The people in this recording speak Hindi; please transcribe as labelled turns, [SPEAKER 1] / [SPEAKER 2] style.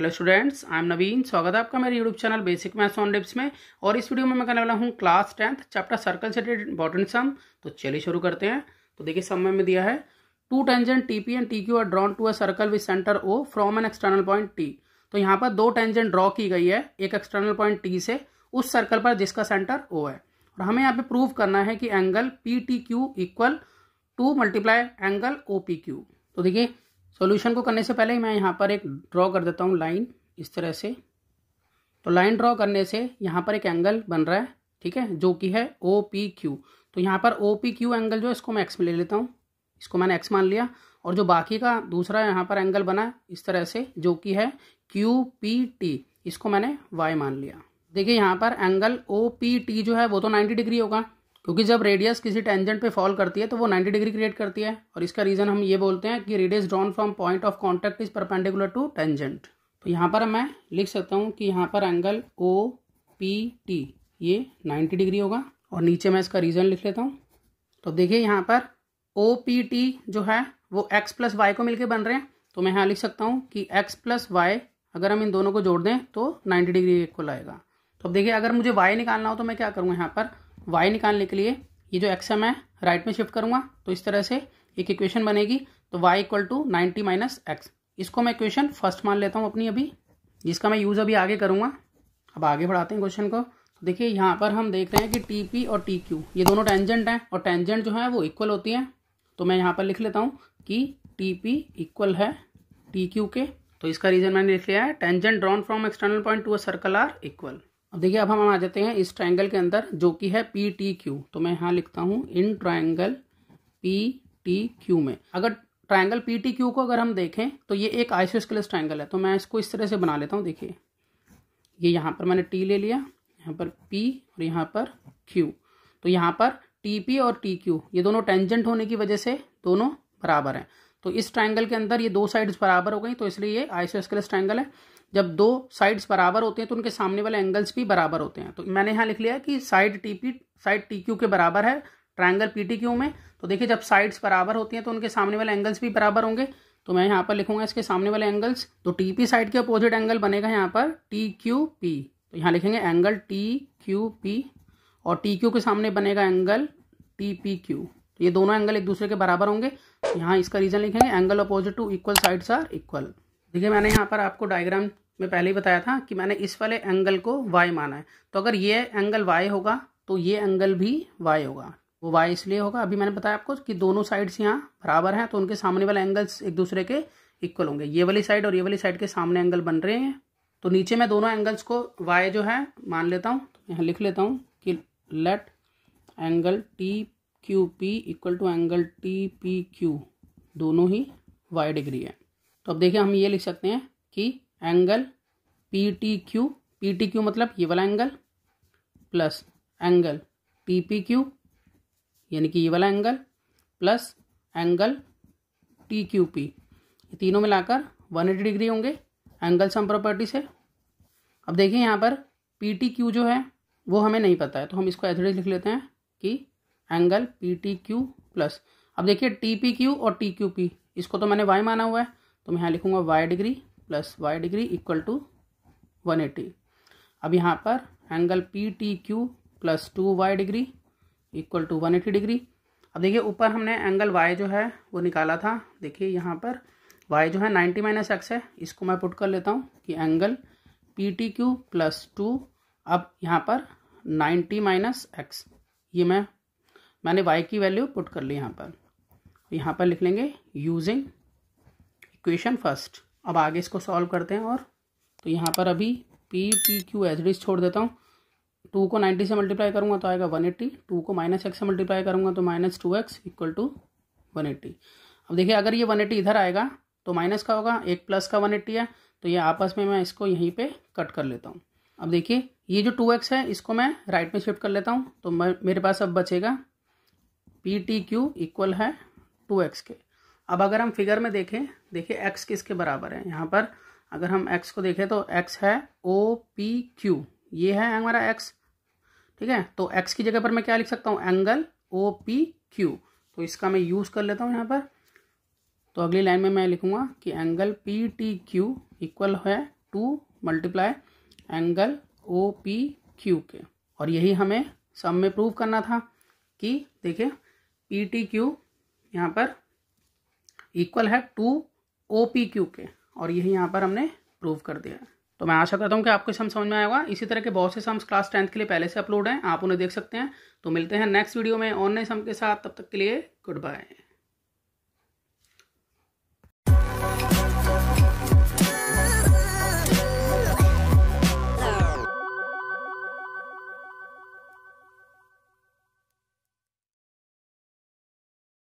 [SPEAKER 1] hello students I am Naveen स्वागत है आपका मेरे YouTube channel basic maths on dips में और इस वीडियो में मैं करने वाला हूँ क्लास टेंथ चैप्टर सर्कल से रिलेटेड इंपॉर्टेंट सम तो चलिए शुरू करते हैं तो देखिए सम में दिया है two tangent T P and T Q are drawn to a circle with centre O from an external point T तो यहाँ पर दो टेंजेंट ड्रॉ की गई है एक एक्सटर्नल पॉइंट टी से उस सर्कल पर जिसका सेंटर ओ है और हमें यहाँ पे प्रूव करना है कि angle P T Q equal to multiply angle O P Q तो देखिए सॉल्यूशन को करने से पहले ही मैं यहाँ पर एक ड्रॉ कर देता हूँ लाइन इस तरह से तो लाइन ड्रॉ करने से यहाँ पर एक एंगल बन रहा है ठीक है जो कि है ओ पी क्यू तो यहाँ पर ओ पी क्यू एंगल जो है इसको मैं एक्स में ले लेता हूँ इसको मैंने एक्स मान लिया और जो बाकी का दूसरा यहाँ पर एंगल बना इस तरह से जो कि है क्यू पी टी इसको मैंने वाई मान लिया देखिए यहाँ पर एंगल ओ पी टी जो है वो तो नाइन्टी डिग्री होगा क्योंकि जब रेडियस किसी टेंजेंट पे फॉल करती है तो वो 90 डिग्री क्रिएट करती है और इसका रीज़न हम ये बोलते हैं कि radius drawn from point of contact is perpendicular to tangent तो यहाँ पर मैं लिख सकता हूँ कि यहाँ पर एंगल ओ पी टी ये 90 डिग्री होगा और नीचे मैं इसका रीज़न लिख लेता हूँ तो देखिए यहाँ पर ओ पी टी जो है वो एक्स प्लस वाई को मिलकर बन रहे हैं तो मैं यहाँ लिख सकता हूँ कि एक्स प्लस वाई अगर हम इन दोनों को जोड़ दें तो नाइन्टी डिग्री को लाएगा तो अब देखिए अगर मुझे वाई निकालना हो तो मैं क्या करूँगा यहाँ पर वाई निकालने के लिए ये जो एक्स है राइट में शिफ्ट करूंगा तो इस तरह से एक इक्वेशन बनेगी तो Y equal to ninety minus X इसको मैं इक्वेशन फर्स्ट मान लेता हूँ अपनी अभी जिसका मैं यूज़ अभी आगे करूँगा अब आगे बढ़ाते हैं क्वेश्चन को तो देखिए यहाँ पर हम देख रहे हैं कि टी पी और टी क्यू ये दोनों टेंजेंट हैं और टेंजेंट जो है वो इक्वल होती हैं तो मैं यहाँ पर लिख लेता हूँ कि टी पी इक्वल है टी क्यू के तो इसका रीजन मैंने लिख लिया है tangent drawn from external point to a circle are equal अब देखिए अब हम आ जाते हैं इस ट्राइंगल के अंदर जो कि है पी टी क्यू तो मैं यहाँ लिखता हूँ in triangle P T Q में अगर ट्राइंगल पी टी क्यू को अगर हम देखें तो ये एक आइसोस्केलस ट्राइंगल है तो मैं इसको इस तरह से बना लेता हूँ देखिए ये यहाँ पर मैंने टी ले लिया यहाँ पर पी और यहाँ पर क्यू तो यहाँ पर टी पी और टी क्यू ये दोनों टेंजेंट होने की वजह से दोनों बराबर हैं तो इस ट्राइंगल के अंदर ये दो साइड्स बराबर हो गई तो इसलिए ये आइसोस्केलस ट्राइंगल है जब दो साइड्स बराबर होते हैं तो उनके सामने वाले एंगल्स भी बराबर होते हैं तो मैंने यहाँ लिख लिया कि side T P side T Q के बराबर है ट्राइंगल पी टी क्यू में तो देखिए जब साइड्स बराबर होती हैं तो उनके सामने वाले एंगल्स भी बराबर होंगे तो मैं यहाँ पर लिखूंगा इसके सामने वाले एंगल्स तो टी पी साइड के अपोजिट एंगल बनेगा यहाँ पर टी क्यू पी तो यहाँ लिखेंगे एंगल टी क्यू पी और टी क्यू के सामने बनेगा एंगल टी पी क्यू ये दोनों एंगल एक दूसरे के बराबर होंगे यहाँ इसका रीजन लिखेंगे angle opposite to equal sides are equal देखिए मैंने यहाँ पर आपको डायग्राम में पहले ही बताया था कि मैंने इस वाले एंगल को वाई माना है तो अगर ये एंगल वाई होगा तो ये एंगल भी वाई होगा वो वाई इसलिए होगा अभी मैंने बताया आपको कि दोनों साइड्स यहाँ बराबर हैं तो उनके सामने वाले एंगल्स एक दूसरे के इक्वल होंगे ये वाली साइड और ये वाली साइड के सामने एंगल बन रहे हैं तो नीचे मैं दोनों एंगल्स को वाई जो है मान लेता हूँ तो यहाँ लिख लेता हूँ कि let angle T Q P equal to angle T P Q दोनों ही वाई डिग्री है तो अब देखिए हम ये लिख सकते हैं कि angle P T Q P T Q मतलब ये वाला angle plus angle P P Q यानी कि ये वाला angle plus angle T Q P ये तीनों में लाकर वन एटी डिग्री होंगे एंगल सम प्रॉपर्टी से अब देखिए यहाँ पर पी टी क्यू जो है वो हमें नहीं पता है तो हम इसको एज लिख लेते हैं कि angle P T Q plus अब देखिए टी पी क्यू और टी क्यू पी इसको तो मैंने वाई माना हुआ है तो मैं यहाँ लिखूँगा Y degree plus Y degree equal to one eighty अब यहाँ पर angle P T Q plus two Y degree equal to one eighty degree अब देखिए ऊपर हमने एंगल वाई जो है वो निकाला था देखिए यहाँ पर वाई जो है नाइन्टी माइनस एक्स है इसको मैं पुट कर लेता हूँ कि angle P T Q plus two अब यहाँ पर नाइन्टी माइनस एक्स ये मैं मैंने वाई की वैल्यू पुट कर ली यहाँ पर यहाँ पर लिख लेंगे यूजिंग इक्वेशन फर्स्ट अब आगे इसको सॉल्व करते हैं और तो यहाँ पर अभी P P Q H D छोड़ देता हूँ टू को नाइन्टी से मल्टीप्लाई करूँगा तो आएगा वन एट्टी टू को माइनस एक्स से मल्टीप्लाई करूँगा तो minus two X equal to one eighty अब देखिए अगर ये वन एट्टी इधर आएगा तो माइनस का होगा एक प्लस का वन एट्टी है तो ये आपस में मैं इसको यहीं पर कट कर लेता हूँ अब देखिए ये जो टू एक्स है इसको मैं राइट में शिफ्ट कर लेता हूँ तो मेरे पास अब बचेगा पी टी क्यू इक्वल है टू एक्स के अब अगर हम फिगर में देखें देखिए एक्स किसके बराबर है यहाँ पर अगर हम एक्स को देखें तो एक्स है ओ पी क्यू ये है हमारा एक्स ठीक है तो एक्स की जगह पर मैं क्या लिख सकता हूँ एंगल ओ पी क्यू तो इसका मैं यूज़ कर लेता हूँ यहाँ पर तो अगली लाइन में मैं लिखूँगा कि angle P T Q equal है two multiply angle O P Q के और यही हमें सम में प्रूव करना था कि देखिए पी टी क्यू यहाँ पर इक्वल है टू ओ पी क्यू के और यही यहाँ पर हमने प्रूव कर दिया है तो मैं आशा करता हूँ कि आपको सम समझ में आएगा इसी तरह के बहुत से सम्स क्लास टेंथ के लिए पहले से अपलोड हैं आप उन्हें देख सकते हैं तो मिलते हैं नेक्स्ट वीडियो में ऑनलाइन सम के साथ तब तक के लिए गुड बाय